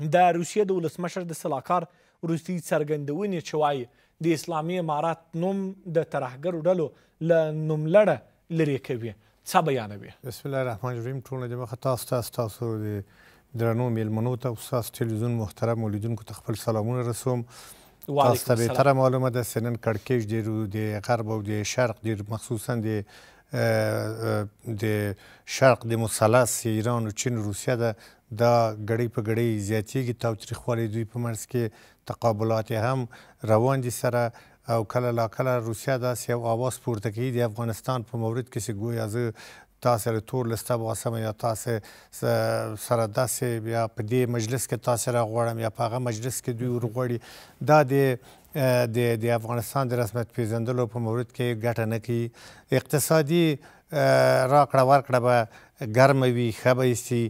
د روسیې د ولسمشر د سلاکار وروستۍ څرګندونې چې وایي د اسلامي امارات نوم د ترهګرو ډلو له نوملړه لرې کوي څه بیانوي بسم الله الرحمن الرحیم ټولنه جمع تاسو تاسو تاسو د درنو میلمنو ته استاد تلویزیون محترم ولیدونکو ته خپل سلامونه رسوم تاسو ته بهتره معلومه ده سنن کړکېچ د غرب او د شرق ډېر مخصوصا د E, د شرق د مثلث ایران او چین روسیه ده دا غړي په غړي زیاتېږي تاوتریخوالي دوی په منځ کې تقابلات هم روان دي سره او کله لا کله روسیه داسې یو اواز پورته کوي د افغانستان په مورد کې چې ګویا زه تاسو له تور لسته باسم یا تاسو سره داسې یا په دې مجلس کې تاسو را غواړم یا په هغه مجلس کې دوی ورغوړي دا د د د افغانستان د رسمیت پیژندلو په مورد کې ګټه نه کوي اقتصادي راکړه ورکړه به ګرمه وي ښه به سي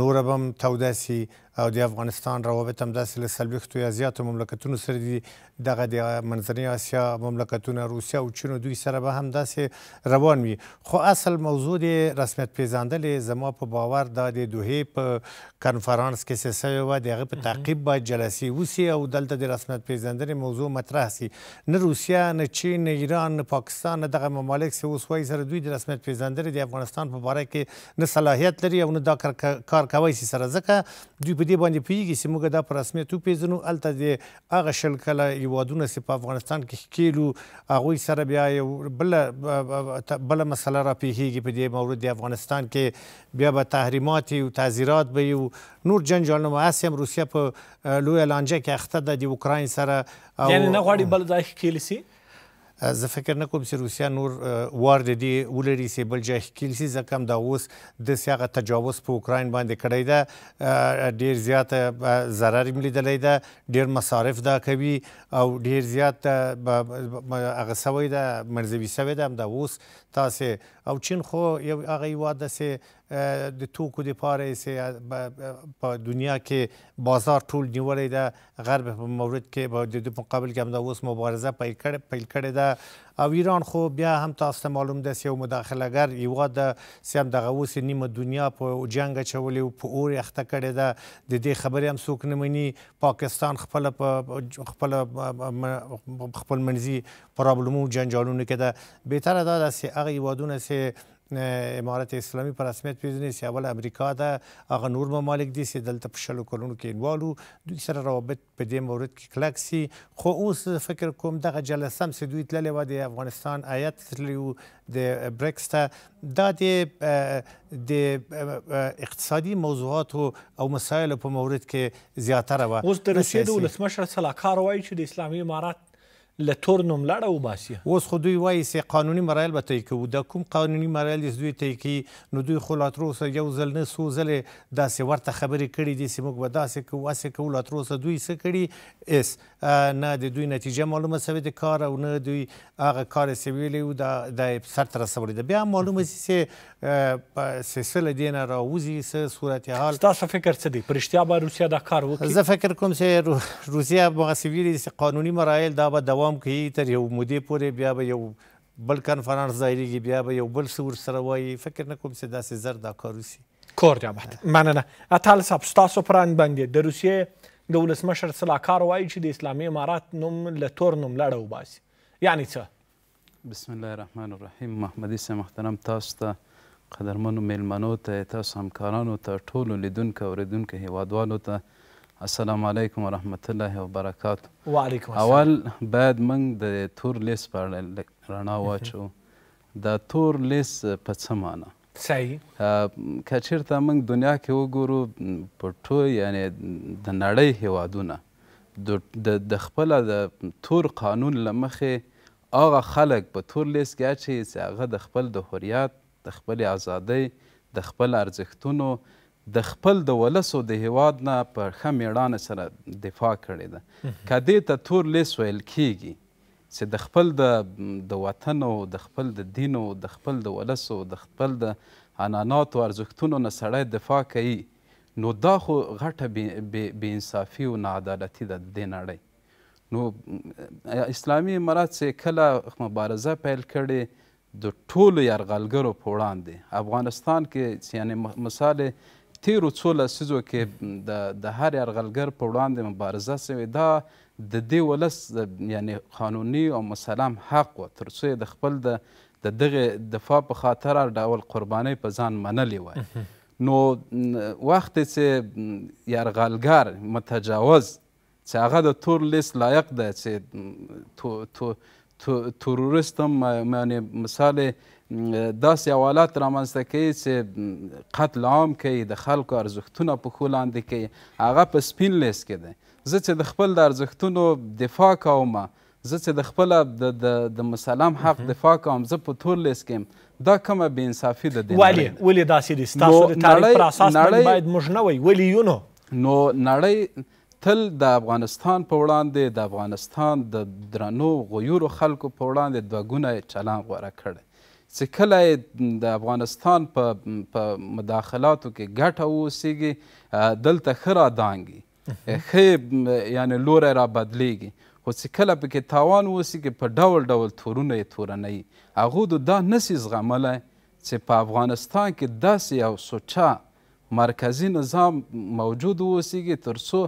نوره به هم توده سي او د افغانستان روابط هم داسې له څلوېښتو یا زیاتو مملکتونو سره دي دغه د منځنۍ اسیا مملکتونه روسیه او چین او دوی سره به هم داسې روان وي خو اصل موضوع د رسمیت پیژندلې زما په باور دا د دوهې په کنفرانس کې څه سوی وه د هغې په تعقیب باید جلسې وسي او دلته د رسمیت پیژندنې موضوع مطرح سي نه روسیه نه چین نه ایران نه پاکستان نه دغه ممالک څه اوس وایي سره دوی د رسمیت پیژندنې د افغانستان په باره کې نه صلاحیت لري او نه دا کار کوی سي سره ځکه دوی په دې باندې پیږي چې موږ دا په رسمیت وپیژنو هلته د هغه شل کله هیوادونه چې په افغانستان کې ښکېلو هغوی سره بیا یو بله بله مسله راپیښیږي په دې مورد د افغانستان کې بیا به تحریمات او تعذیرات به یو نور جنجالونه هسې هم روسیه په لویه لانجه کې اخته ده د اوکراین سره یعنې نه غواړي بل ځای ښکېل سي زه فکر نه کوم چې روسیا نور وار د دې ولري سي بل ځای کې سي ځکه هم دا اوس د سیاغه تجاوز په اوکرين باندې کړی دا ډیر زیات zarar ملي دا ډیر مصارف دا کوي او ډیر زیات هغه سوي دا مرزوي سوي دا هم دا اوس تاسو او چین خو یو هغه واده سي د توکو د پاره یې په دنیا کې بازار ټول نیولې ده غرب په مورد کې به د مقابل کې هم د اوس مبارزه پیل کړې پیل کړې ده او ایران خو بیا هم تاسو ته معلوم ده چې یو مداخلهګر یو د سیم دغه اوس نیمه دنیا په جنگ چولې او په اور یخته کړې ده د دې خبرې هم څوک نه مني پاکستان خپل په خپل خپل منځي پرابلمو جنجالونه کې ده به تر دا چې هغه وادونه چې امارت اسلامي په رسمیت پیژني سی اول امریکا ده هغه نور ممالک دي چې دلته په شلو کلونو کې انوالو دوی سره روابط په دې مورد کې کلک سي خو اوس فکر کوم دغه جلسه هم دوی تللې و د افغانستان آیت تللی و د برکس ته دا د د اقتصادي موضوعات او مسایل په مورد کې زیاتره و اوس د روسیې د ولسمشر سلاکار وایي چې د اسلامي امارات له تورنوم لاړه وباسي اوس خو دوی وایي سې قانوني مرایل به طی کوو دا کوم قانوني مرایل چې دوی طی کوي نو دوی خو لا تراوسه یو ځل نه څو ځلې داسې ورته خبرې کړي دي چې موږ به داسې کوو هسې کوو لا تراوسه دوی څه کړي اس نه د دوی نتیجه معلومه سوې د کار او نه دوی هغه کار چې ویلی و د سرته رسولی ده بیا معلومه سي چې سلسله دې نه راوځي څه صورتحال ستاسو فکر څه دی په رښتیا به روسیه دا کار وکړي زه فکر کوم چې روسیه هغسې ویلي چې قانوني مراحل دا به دوام کوي تر یو مودې پورې بیا به یو بل کنفرانس ظاهریږي بیا به یو بل څه ورسره وایي فکر نه کوم چې داسې زر دا کار وسي کور دی مننه اتل صاحب ستاسو پر باندې د روسیې د ولسمشر سلاکار وایي چې د اسلامي امارات نوم له تور نوملړه وباسي یعنې څه بسم الله الرحمن الرحیم محمدي صاحب محترم تاسو ته قدرمنو میلمنو ته تاسو همکارانو ته ټولو لیدونکو اوریدونکو هیوادوالو ته السلام علیکم ورحمت الله وبرکاته وعلیکم اول باید موږ د تور لیست په اړه رڼا واچو دا تور لیست په څه معنی صحیح که چیرته موږ دنیا کې وګورو په ټول یعنی د نړۍ هیوادونه د خپله د تور قانون له مخې هغه خلک په تور لیست کې اچوي چې هغه د خپل د حریات د خپلې ازادۍ د خپل ارزښتونو د خپل د ولسو د هیواد نه په ښه میړانه سره دفاع کړې ده که دې ته تور لیست ویل کیږي چې د خپل د د وطن او د خپل د دین او د خپل د ولس او د خپل د عنعناتو ارزښتونو نه سړی دفاع کوي نو دا خو غټه بې انصافي او ناعدالتي ده د دې نړۍ نو اسلامي امارات چې کله مبارزه پیل کړې د ټولو یرغلګرو په وړاندې افغانستان کې چې یعنې مثال تیرو څو لسیزو کې د هر یرغلګر په وړاندې مبارزه سوې ده د دې ولس یعنی قانوني او مسلم حق و تر څو د خپل د د دغه دفاع په خاطر هر ډول قربانۍ په ځان منلی وای نو وخت چې یرغلګر متجاوز چې هغه د تور لیست لایق ده چې تو تو تروریست هم یعنی مثال داسې حوالات رامنځته کوي چې قتل عام کوي د خلکو ارزښتونه په ښو لاندې کوي هغه په سپین لیست کې دی زه چې د خپل د ارزښتونو دفاع کومه زه چې د خپل د د د مسلم حق دفاع کوم زه په تور لیست کې دا کومه بې انصافي ده ولې ولې داسې دي ستاسو د تاریخ پر اساس باید موږ نه وی ولې یو نو نو نړۍ تل د افغانستان په وړاندې د افغانستان د درنو غیورو خلکو په وړاندې دوه چلان غوره کړی چې کله د افغانستان په په مداخلاتو کې ګټه واوسیږي دلته ښه رادانګي خې یعنی لوری را بدلیږي خو چې کله پکې تاوان وسي کې په ډول ډول تورونه یې تورنوي هغو د دا نسي زغملی چې په افغانستان کې داسې یو سوچه مرکزی نظام موجود واوسیږي تر څو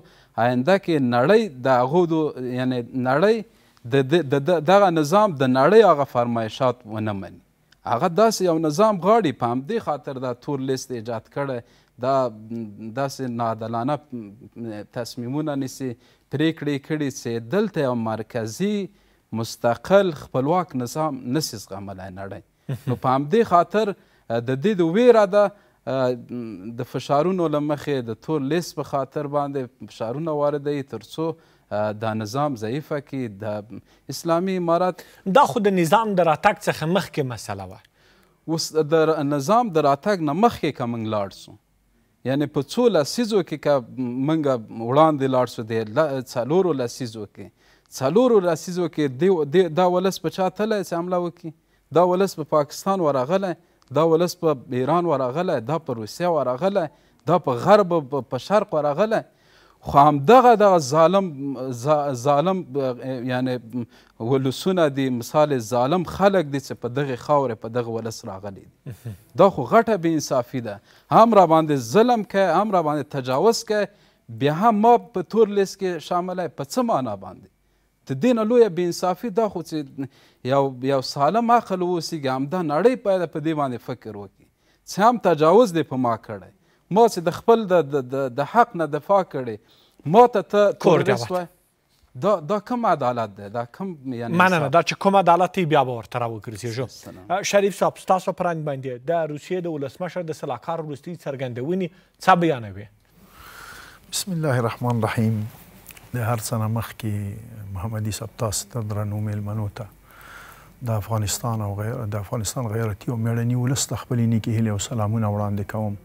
آینده کې نړۍ د هغو یعنی نړۍ دغه نظام د نړۍ هغه فرمایشات ونه مني هغه داسې یو نظام غاړي په همدې خاطر دا تور لیست ایجاد کړی دا داسې ناعادلانه تصمیمونه نیسي پریکړې کړي چې دلته یو مرکزي مستقل خپلواک نظام نسي زغملی نړۍ نو په همدې خاطر د دې د ویره ده د فشارونو له مخې د تور لیس په خاطر باندې فشارونه واردوي تر څو دا نظام ضعیفه کی د اسلامی امارات دا خو د نظام د راتګ څخه مخکې مسله وه اوس د نظام د راتګ نه مخکې که موږ لاړ سو یعنی په څو لسیزو کې که موږ وړاندې لاړ سو دی څلورو لسیزو کې څلورو لسیزو کې دا ولس په چا تللی چې حمله وکړي دا ولس په پاکستان ورغلی دا ولس په ایران ورغلی دا په روسیه ورغلی دا په غرب په شرق ورغلی خو همدغه دغه ظالم ظالم یعنی ولسونه دي مثال ظالم خلک دي چې په دغه خاورې په دغه ولس راغلي دي دا خو غټه بې انصافي ده هم را باندې ظلم کوي هم را باندې تجاوز کوي بیا هم ما په تور لیست کې شامله په څه معنا باندې د دینه لویه بې انصافي دا خو چې یو یو سالم عقل واوسېږي همدا نړۍ باید په دې باندې فکر وکړي څه هم تجاوز دی په ما کړی ما چې د خپل د د حق نه دفاع کړې ما ته ته تروریست وای دا دا کوم عدالت ده دا کوم یعنی مننه دا چې کوم عدالت بیا به ورته راوګرځېږو شریف صاحب ستاسو په رنګ باندې د روسیې د ولسمشر د سلاکار وروستۍ څرګندونې څه بیانوي بسم الله الرحمن الرحیم د هر څه نه مخکې محمدي صاحب تاسو ته درنو میلمنو ته د افغانستان او غیر د افغانستان غیرتي او مېړني ولس ته خپلې نیکې هیلې او سلامونه وړاندې کوم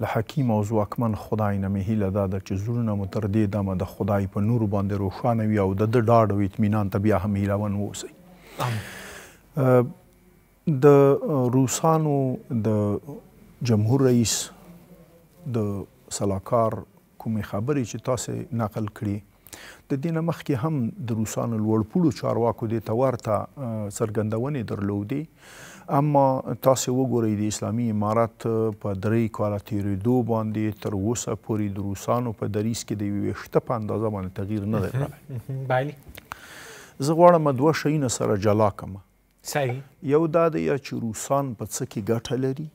له حکیم او ځواکمن خدای نه مهیله ده چې زړونه مو تر دې دمه د خدای په نور باندې روښانه وي او د ډاډ او اطمینان ته بیا هم هیلون واوسئ د روسانو د جمهور رئیس د سلاکار کومې خبرې چې تاسو نقل کړي د دینه مخکې هم د روسانو لوړ پوړو چارواکو د تورته سرګندونې درلودي اما تاسو وګورئ د اسلامي امارات په درې کاله تیریدو باندې تر اوسه پورې د روسانو په دریس کې د یوې شته په اندازه باندې تغییر نه دی راغلی بله زه غواړم دوه شیونه سره جلا کړم صحیح یو دا دی چې روسان په څه کې ګټه لري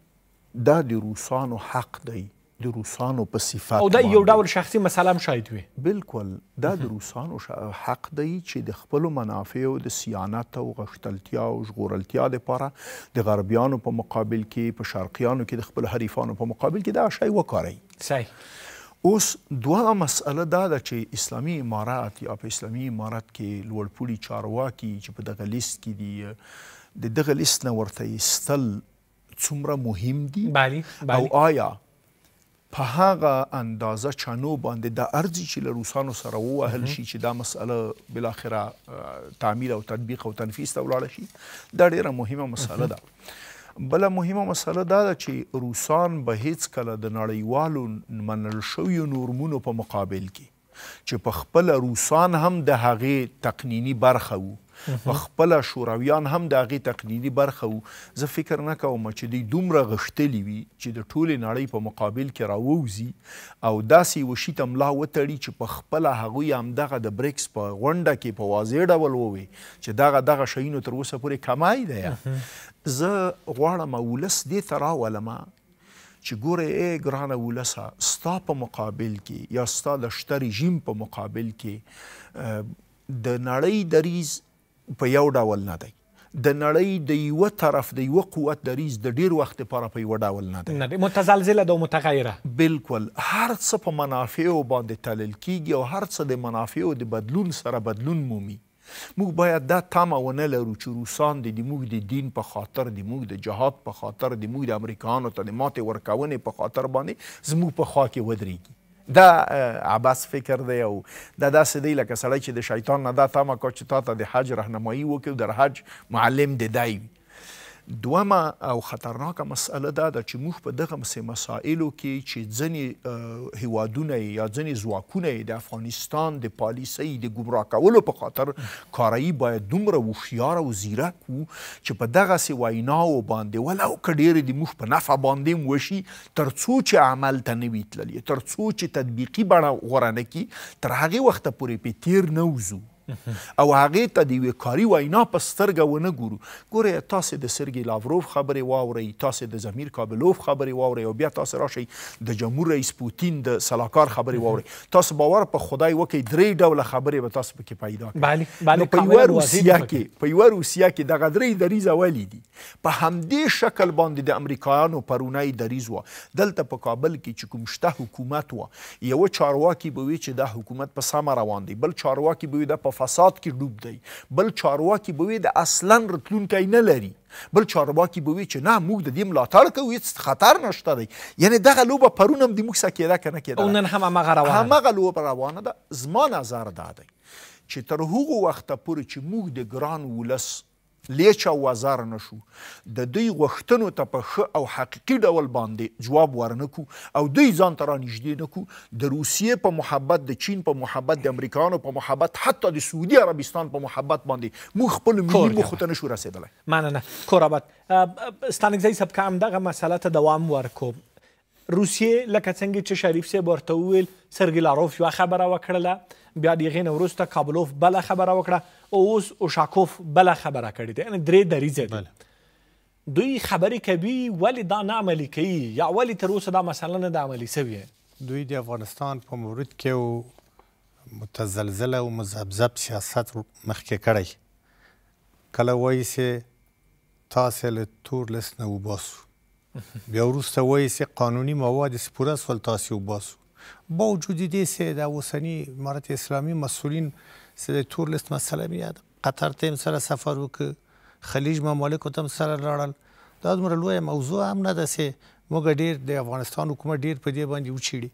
دا د روسانو حق دی د روسانو په صفات او دا یو ډول شخصي مسله هم شاید وي بالکل دا د روسانو حق دی چې د خپل منافع او د سیانت او غښتلتیا او ژغورلتیا لپاره د غربیانو په مقابل کې په شرقیانو کې د خپل حریفانو په مقابل کې دا شی وکاري صحیح اوس دوه مسله دا ده چې اسلامي امارات یا په اسلامي امارات کې لوړپوړي چارواکي چې په دغه لیست کې دي د دغه لیست نه ورته ایستل څومره مهم دي بلی, بلی. او آیا په هغه اندازه چانو باندې د ارزي چې له روسانو سره ووهل شي چې دا مسله بل اخره تعمیل او تطبیق او تنفیذ ته ولاړ شي دا ډیره مهمه مسله ده بل مهمه مسله دا ده چې روسان به هیڅ کله د نړیوالو منل شویو نورمونو په مقابل کې چې په خپل روسان هم د هغې تقنینی برخه وو خپل شورویان هم د هغې تقلیدي برخه وو زه فکر نه کوم چې دوی دومره غښتلي وي چې د ټولې نړۍ په مقابل کې راووځي او داسې یوه شي ته ملا وتړي چې په خپله هغوی همدغه د بریکس په غونډه کې په واضح ډول ووي چې دغه دغه شیونو تر اوسه پورې کمای دی زه غواړم ولس دې ته راولمه چې ګوره ای ګرانه ولسه ستا په مقابل کې یا ستا د شته رژیم په مقابل کې د نړۍ دریز په یو ډول نه دی د نړۍ د یو طرف د یو قوت دریز د ډیر وخت لپاره په یو ډول نه دی نه متزلزله او متغیره بالکل هر څه په منافع باندې تلل کیږي او هر څه د منافع او د بدلون سره بدلون مومي موږ باید دا تمه ونه لرو چې روسان د موږ د دین په خاطر د موږ د جهاد په خاطر د موږ د امریکایانو تعلیمات ورکونې په خاطر باندې زموږ په خوا کې ودرېږي دا عباس فکر دی او دا داسې دی لکه سړی چې د شیطان نه دا تمه کا چې تا ته د حج رهنمایي وکړي او در حج معلم دې دی وي دومه او خطرناکه مسله دا ده چې موږ په دغه مسایلو کې چې ځنې هیوادونه یا ځنې ځواکونه د افغانستان د پالیسۍ د ګمراه کولو په خاطر کارایي باید دومره هوښیار او ځیرک وو چې په دغه سي ویناو باندې ولو که ډېرې د موږ په نفع باندې هم وشي تر څو چې عمل ته نه وي تللې تر څو چې تطبیقي بڼه غوره نه کړي تر هغې وخته پورې پې تیر نه وزو او هغې ته د یوې کاري وینا په سترګه ونه ګورو ګورئ تاسې د سرګي لاوروف خبرې واورئ تاسې د زمیر کابلوف خبرې واورئ او بیا تاسې راشئ د جمهور رئیس پوتین د سلاکار خبرې واورئ تاسو باور په خدای وکئ درې ډوله خبرې به تاسو پکې پیدا کړئ په یوه روسیه کې په یوه روسیه کې دغه درې دریځه ولې دي په همدې شکل باندې د امریکایانو پرونی دریځ وه دلته په کابل کې چې کوم شته حکومت وه یوه چارواکي به وي چې دا حکومت په سمه روان دی بل چارواکي به وي دا په په فساد کې ډوب دی بل چارواکي به وي د اصلا رتلونکی نه لري بل چارواکي به وي چې نه موږ د دې ملاتړ کوو هېڅ خطر نشته دی یعنی دغه لوبه پرون هم د موږ سره کېده که نه کېده او نن هم همغه روانه همغه لوبه روانه ده زما نظر دا دی چې تر هغو وخته پورې چې موږ د ګران ولس لیچ او وزار نشو د دوی غوښتنو ته په ښه او حقیقي ډول باندې جواب ورنکو او دوی ځان ته رانږدې نکو د روسیې په محبت د چین په محبت د امریکایانو په محبت حتی د سعودي عربستان په محبت باندې موږ خپل ملي موخو ته نشو رسېدلی مننه کورابت ستانګزی صاحب که همدغه مسله ته دوام ورکو روسیې لکه څنګه چې شریف صاحب ورته وویل سرګی لاروف یو خبره وکړله بیا د هغې نه وروسته کابلوف بله خبره وکړه او اوس اوشاکوف بله خبره کړې ده یعنې درې دریځه دي دوی خبرې کوي ولې دا نه عملي کوي یا ولې تر اوسه دا مسله نه ده عملي سوې دوی د افغانستان په مورد کې متزلزله او مذبذب سیاست مخکې کړی کله وایي چې تاسې له تور لست نه وباسو بیا وروسته وایي سه قانوني مواد سه پوره سول تاسې وباسو با وجود دې سه د اوسني امارت اسلامي مسولین سه د تورلست مسله مې یاد قطر ته سره سفر وکړ خلیج ممالک ته سره لاړل دا دومره لویه موضوع هم نه ده سه موږ ډیر د افغانستان حکومت ډیر په دې باندې وچیړي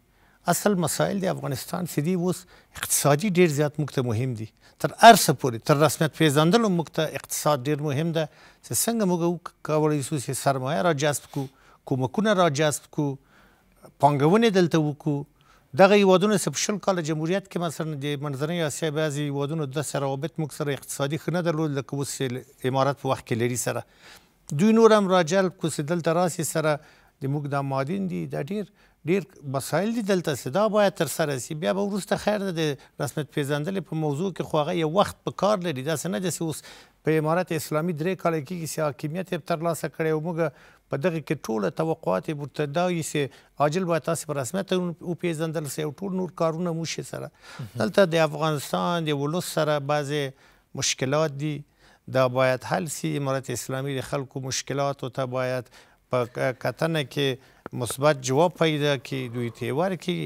اصل مسایل د افغانستان سدي اوس اقتصادي ډیر زیات موږ ته مهم دي تر ارسه پورې تر رسمیت پیژندلو موږ ته اقتصاد ډیر مهم ده چې څنګه موږ کولی شو چې سرمایه را جذب کو کومکونه را جذب کو پانګونې دلته وکړو دغه هیوادونه څه په شل کاله جمهوریت کې مثلا د منځنۍ اسیا بعضې هیوادونو داسې روابط موږ سره اقتصادي ښه نه درلود لکه اوس امارات په وخت کې لري سره دوی نور هم را جلب کو چې دلته راسي سره د موږ دا مادین دي دا ډیر ډیر مسایل دي دلته چې دا باید ترسره سي بیا به وروسته خیر ده د رسمیت پیژندلې په موضوع کې خو هغه یو وخت په کار لري داسې نه ده چې اوس په امارت اسلامي درې کاله کېږي چې حاکمیت یې ترلاسه کړی او موږ په دغه کې ټوله توقعات یې ورته دا وي چې عاجل باید تاسې په رسمیت وپېژندل سي او ټول نور کارونه مو شي سره دلته د افغانستان د ولس سره بعضې مشکلات دي دا باید حل سي امارت اسلامي د خلکو مشکلاتو ته باید په کتنه کې مثبت جواب پیدا کی دوی تیوار کی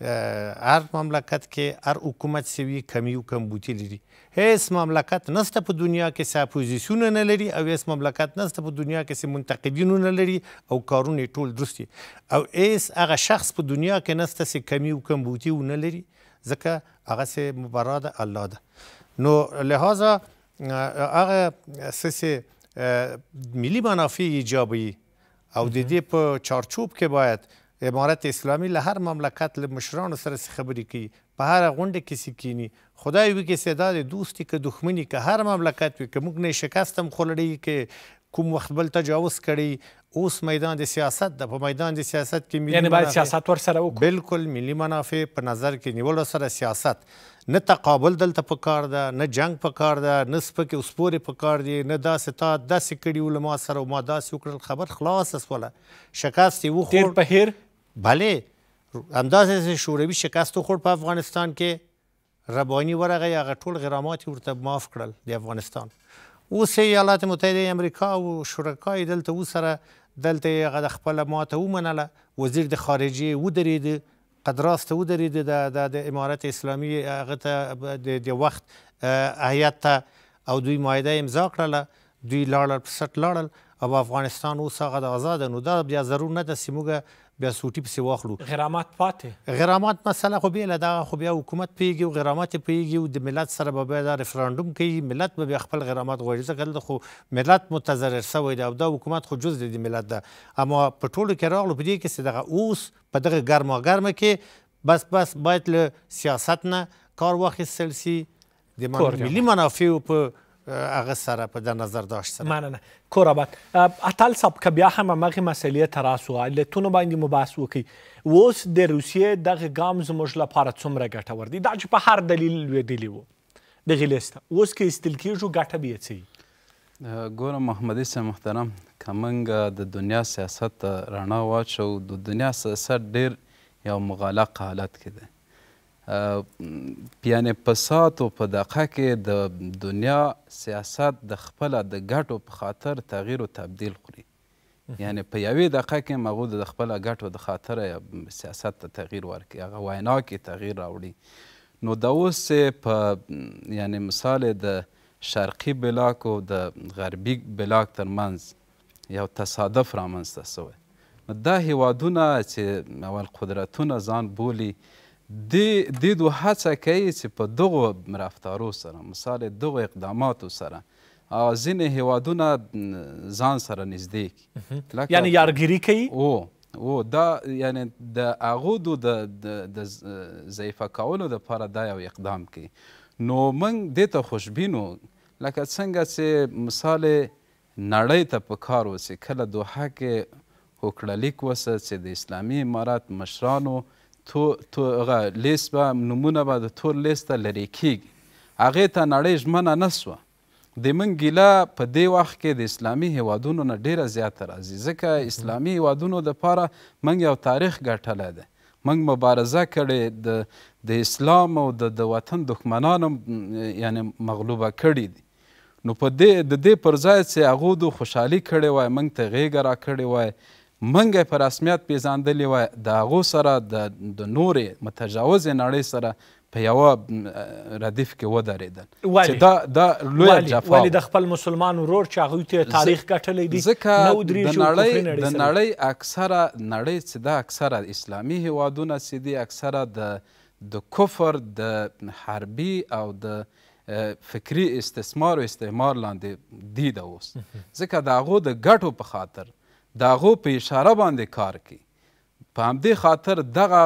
هر مملکت کې هر حکومت سوي کمی او کمبوتی لري هیڅ مملکت نسته په دنیا کې سه اپوزیسیون نه لري او هیڅ مملکت نسته په دنیا کې سه منتقدین نه لري او کارونه ټول درستي او هیڅ هغه شخص په دنیا کې نسته سه کمی او کمبوتی نه لري ځکه هغه سه مبارد الله ده نو لہذا هغه سه ملي منافع ایجابي او د دې په چارچوب کې باید امارت اسلامی له هر مملکت له مشرانو سره خبرې کوي په هر غونډه کې سکینی خدای وي کې سیدا د دوستی که دښمنی که هر مملکت وي که موږ نه شکستم خلړی کې کوم وخت بل تجاوز کړي اوس میدان د سیاست د په میدان د سیاست کې یعنی باید سیاست ور سره وکړو بالکل ملي منافع په نظر کې نیول سره سیاست نه تقابل دلته په کار ده نه جنگ په کار ده نه سپکې او سپورې په کار دي نه داسې تا داسې کړي وو له ما سره او ما داسې وکړل خبر خلاصه شوله شکست یې وخوړ په هیر بله همداسې شوروي شکست وخوړ په افغانستان کې رباني ورغی هغه ټول غرامات یې ورته معاف کړل د افغانستان اوس یې ایالات متحده امریکا او شرکای دلته وسره دلته هغه د خپل ماته ومنله وزیر د خارجه ودرېده قد راست او درید د امارت اسلامی هغه د وخت هیئت ته او دوی معاهده امضا کړله دوی لاړل په سټ لاړل او افغانستان اوس هغه د آزاد نو دا بیا ضرور نه ده چې موږ بیا سوټي پسې واخلو غرامات پاتې غرامات مسله خو بیله دا خو بیا حکومت پیږي او غرامات پیږي او د ملت سره به بیا دا ریفراندوم کوي ملت به بیا خپل غرامات غواړي ځکه خو ملت متضرر شوی دی او دا حکومت خو جز د ملت ده اما په ټولو کې راغلو په دې کې چې دغه اوس په دغه ګرما ګرمه کې بس بس باید له سیاست نه کار واخیستل سي د ملي منافعو په هغه سره په د نظر داشت سره مننه کورابت اتل سب که بیا هم مغه مسلې تراسو علتونه باندې مباحث وکي ووس د روسیې دغه ګام زموږ لپاره څومره ګټور دي دا چې په هر دلیل ویدلی وو دغه لیست اوس کې استل کیږو ګټه به څه ګوره محمدي سه محترم کمنګ د دنیا سیاست رڼا واچو د دنیا سیاست ډیر یو مغلق حالت کې دی یعنی په ساتو په دقه کې د دنیا سیاست د خپله د ګټو په خاطر تغییر او تبدیل خوري یعنی په یوې دقه کې مغو د خپله ګټو د خاطر سیاست ته تغییر ورکړي هغه وینا کې تغییر راوړي نو د اوس په یعنی مثال د شرقي بلاک او د غربي بلاک ترمنځ یو تصادف رامنځته سوی دا هیوادونه چې اول قدرتونه ځان بولي د د دوه هڅه کوي چې په دغو رفتارو سره مثال دغو اقداماتو سره ځینې هیوادونه ځان سره نږدې کړي یعنی یارګیري کوي او او دا یعنی د هغو دو د ضعیفه کولو دپاره دا یو اقدام کوي نو موږ دې ته خوشبینو لکه څنګه چې مثال نړۍ ته په کار وسي کله دوحه کې هوکړه لیک وسه چې د اسلامي امارات مشرانو تو تو هغه لیست به نومونه به د تور لیست ته لرې کیږي هغې ته نړۍ ژمنه نه سوه د من ګیله په دې وخت کې د اسلامي هیوادونو نه ډیره زیاته راځي ځکه اسلامي هیوادونو دپاره موږ یو تاریخ ګټلی دی موږ مبارزه کړې د د اسلام او د د وطن دښمنانو یعنی مغلوبه کړي دي نو په دې د دې پر ځای چې هغو د خوشحالي کړې وای موږ ته غېږه راکړې وای منګه په رسمیت پیژندلې وای د هغو سره د نورې متجاوزې نړۍ سره په یوه ردیف کې ودرېدل چې دا دا لویه جفا ولې د خپل مسلمان ورور چې هغوی ته تاریخ ګټلی دی ځکه د نړۍ د نړۍ اکثره نړۍ چې دا اکثره اسلامي هیوادونه چې دي اکثره د د کفر د حربي او د فکری استثمار او استعمار لاندې دی د اوس ځکه د هغو د ګټو په خاطر د هغو په اشاره باندې کار کوي په همدې خاطر دغه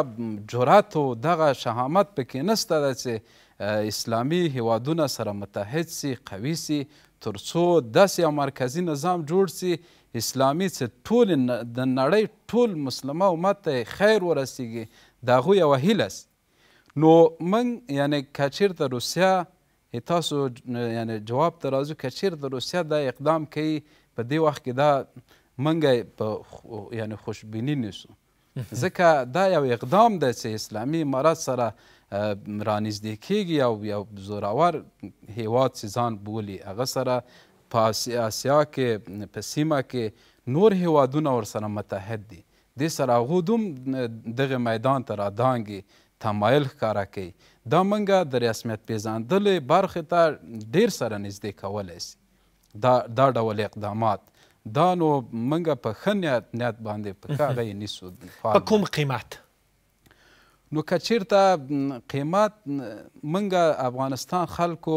جرأت او دغه شهامت پکې نسته ده چې اسلامي هیوادونه سره متحد سي قوي سي تر څو داسې یو مرکزي نظام جوړ سي اسلامي چې ټول د نړۍ ټول مسلمه امت ته خیر ورسیږي د هغوی یوه هیله نو موږ یعنی که چیرته روسیه تاسو یعنی جواب ته راځو که چیرته روسیه دا اقدام کوي په دې وخت کې دا منګه په یعنی خوشبینی نیسو ځکه دا یو اقدام ده چې اسلامي امارات سره رانږدې کیږي او یو زورور هیواد چې ځان بولي هغه سره په آسیا کې په سیمه کې نور هیوادونه ورسره متحد دي دې سره هغو دوم دغه میدان ته رادانګي تمایل ښکاره کوي دا منګه د رسمیت پیژندلې برخې ته ډیر سره نږدې کولی سي دا ډول اقدامات دا نو منګه په ښه نیت نیت باندې په ښه هغه یې نیسو په کوم قیمت نو که چیرته قیمت منګه افغانستان خلکو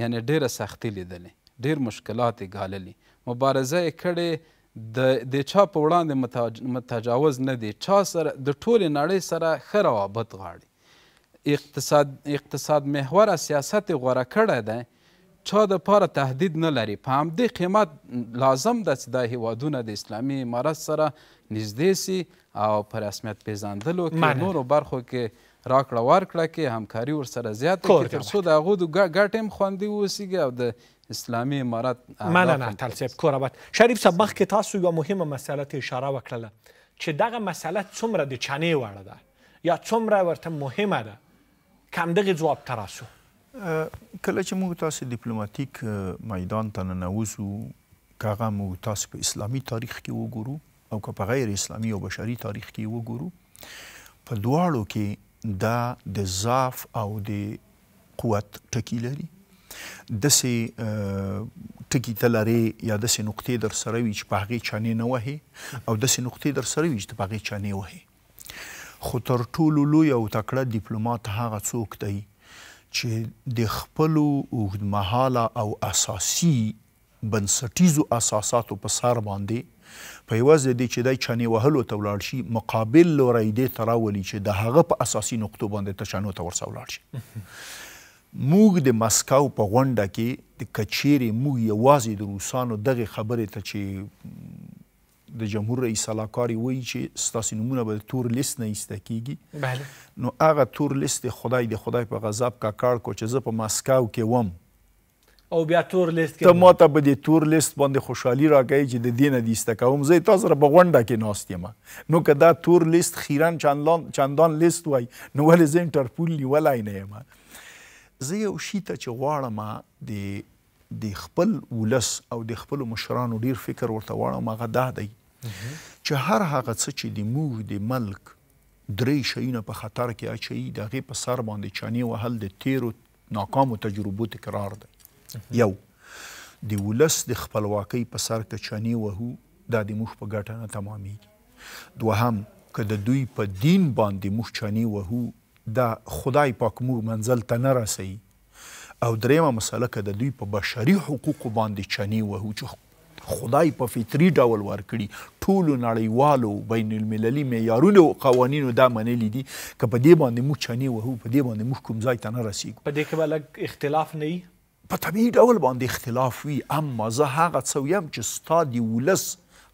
یعنی ډیره سختي لیدلې ډیر مشکلات یې ګاللي مبارزه یې کړې د د چا په وړاندې متجاوز نه دی چا سره د ټولې نړۍ سره ښه روابط غاړي اقتصاد اقتصاد محوره سیاست غوره کړی دی چا د پاره تهدید نه لري په همدې قیمت لازم ده چې دا هیوادونه د اسلامي امارت سره نږدې سي او په رسمیت پیژندلو کې نورو برخو کې راکړه ورکړه کې همکاري ورسره زیاته کړي تر څو د هغو د ګټې هم خوندي واوسیږي او د اسلامي امارت مننه تلصیب کوروت شریف صاحب مخکې تاسو یوه مهمه مسله ته اشاره وکړله چې دغه مسله څومره د چنې وړه ده یا څومره ورته مهمه ده که همدغې ځواب ته راسو کله چې موږ تاسو ډیپلوماټیک میدان ته ننوځو کاغه موږ تاسو په اسلامي تاریخ کې وګورو او که په غیر اسلامي او بشري تاریخ کې وګورو په دواړو کې دا د ضعف او د قوت ټکی لري د سي ټکی تلاري یا د سي نقطې در سره وي چې په هغه چانه نه وهي او د سي نقطې در سره وي چې په هغه چانه وهي خو تر ټولو لوی او تکړه ډیپلوماټ هغه څوک دی چې د خپل اوږدمحاله او اساسي بنسټیزو اساساتو په سر باندې په یوازې د چې دای چانه وهلو ته ولاړ شي مقابل لوري د تراولي چې د هغه په اساسي نقطو باندې تشانو ته ورسول شي موږ د مسکو په غونډه کې د کچيري موږ یوازې د روسانو دغه خبره ته چې د جمهور رئیس سلاکاری وایي چې ستاسو نمونه به تور لیست نه ایسته کیږي بله نو هغه تور لیست خدای د خدای په غضب کا کار کو چې زه په مسکو کې وم او بیا تور لیست کې ته ماته به د تور لیست باندې خوشحالي راکوي چې د دې نه د ایسته کوم زه تاسو سره په غونډه کې ناست یم نو که دا تور لیست خیرن چندان چندان لیست وای نو ولې زه انټرپول نیولی نه یم زه یو شي ته چې غواړم د د خپل ولس او د خپل مشرانو ډیر فکر ورته واړم هغه دا دی چې هر هغه څه چې د موږ د ملک درې شیونه په خطر کې اچي د غي په سر باندې چانی وهل د تیرو ناکامو تجربو تکرار دی یو د ولس د خپلواکۍ په سر کې چانی وهو دا د موږ په ګټه نه تمامېږي دوهم که د دوی په دین باندې موږ چانی وهو دا خدای پاک موږ منزل ته نه رسي او دریمه مسله که د دوی په بشري حقوقو باندې چانی وهو چې خدای په فطری ډول ورکړي ټولو نړیوالو بین المللي معیارونو قوانینو دا منلي دي که په دې باندې موږ چنې وهو په دې باندې موږ کوم ځای ته نه رسیږو په دې کې به لږ اختلاف نه په طبیعي ډول باندې اختلاف وي اما زه هغه څه ویم چې ستا د ولس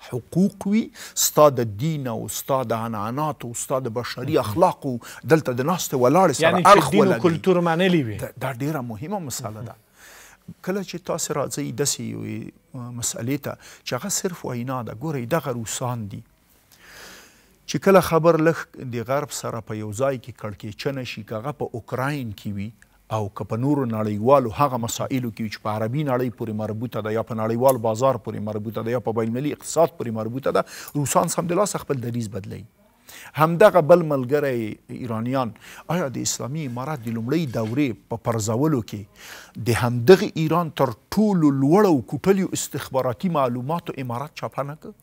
حقوق وي ستا د دین او ستا د عنعنات او ستا د بشري اخلاق دلته د ناستې ولاړې سره اړخ ولري یعنې چې دین او کلتور معنی وي دا ډیره مهمه مسله ده کله چې تاسو راځي د سیوي مسالې ته چې هغه صرف وینا ده ګوري دغه روسان دي چې کله خبر لخ د غرب سره په یو ځای کې کړکې چنه شي کغه په اوکراین کې وي او که په نورو نړیوالو هغه مسایلو کې چې په عربي نړۍ پورې مربوطه ده یا په نړیوال بازار پورې مربوطه ده یا په بین المللي اقتصاد پورې مربوطه ده روسان سم د لاس خپل دریز بدلی همدغه بل ملګری ایرانیان آیا د اسلامي امارات د لومړۍ دورې په پرځولو کې د همدغه ایران تر ټولو لوړو کوټلیو استخباراتي معلوماتو امارات چاپه نه کړ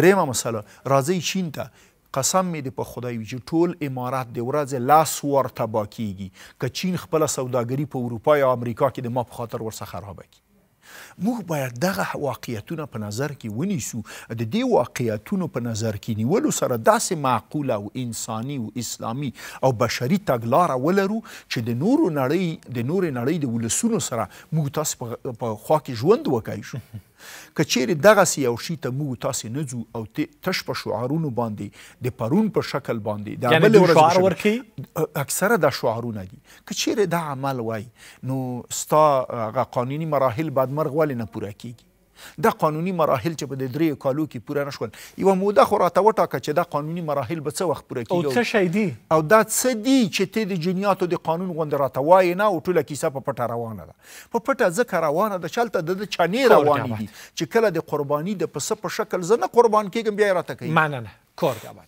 درېمه مسله راځئ چین ته قسم می دی په خدای چې ټول امارات د ورځ لاس ورته باکیږي که چین خپله سوداګري په اروپا یا امریکا کې د ما په خاطر ورڅخه خرابه کړي موږ باید دغه واقعیتونه په نظر کې ونیسو د دې واقعیتونو په نظر کې نیولو سره داسې معقوله او انساني او اسلامي او بشري تګلاره ولرو چې د نورو نړۍ د نورې نړۍ د ولسونو سره موږ تاسو په خوا کې ژوند وکړو کچېر دغه سی او شی ته مو تاسو نه ځو او تش په شعارونو باندې د پرون په شکل باندې د عمل ورځ ورکی اکثره د شعارونه دي کچېر د عمل وای نو ستا غ قانوني مراحل بعد مرغ ولې نه پوره کیږي دا قانوني مراحل چې په د درې کالو کې پوره نشول یو موده خو راته وټاکه چې دا قانوني مراحل به څه وخت پوره کیږي او څه شی دی او دا څه دی چې ته د جنیاتو د قانون غوند راته وایې نه او ټوله کیسه په پټه روانه ده په پټه ځکه روانه ده چلته د چانې روانې دي چې کله د قرباني د پسه په شکل زه نه قربان کیږم بیا یې راته کوي مننه کار دی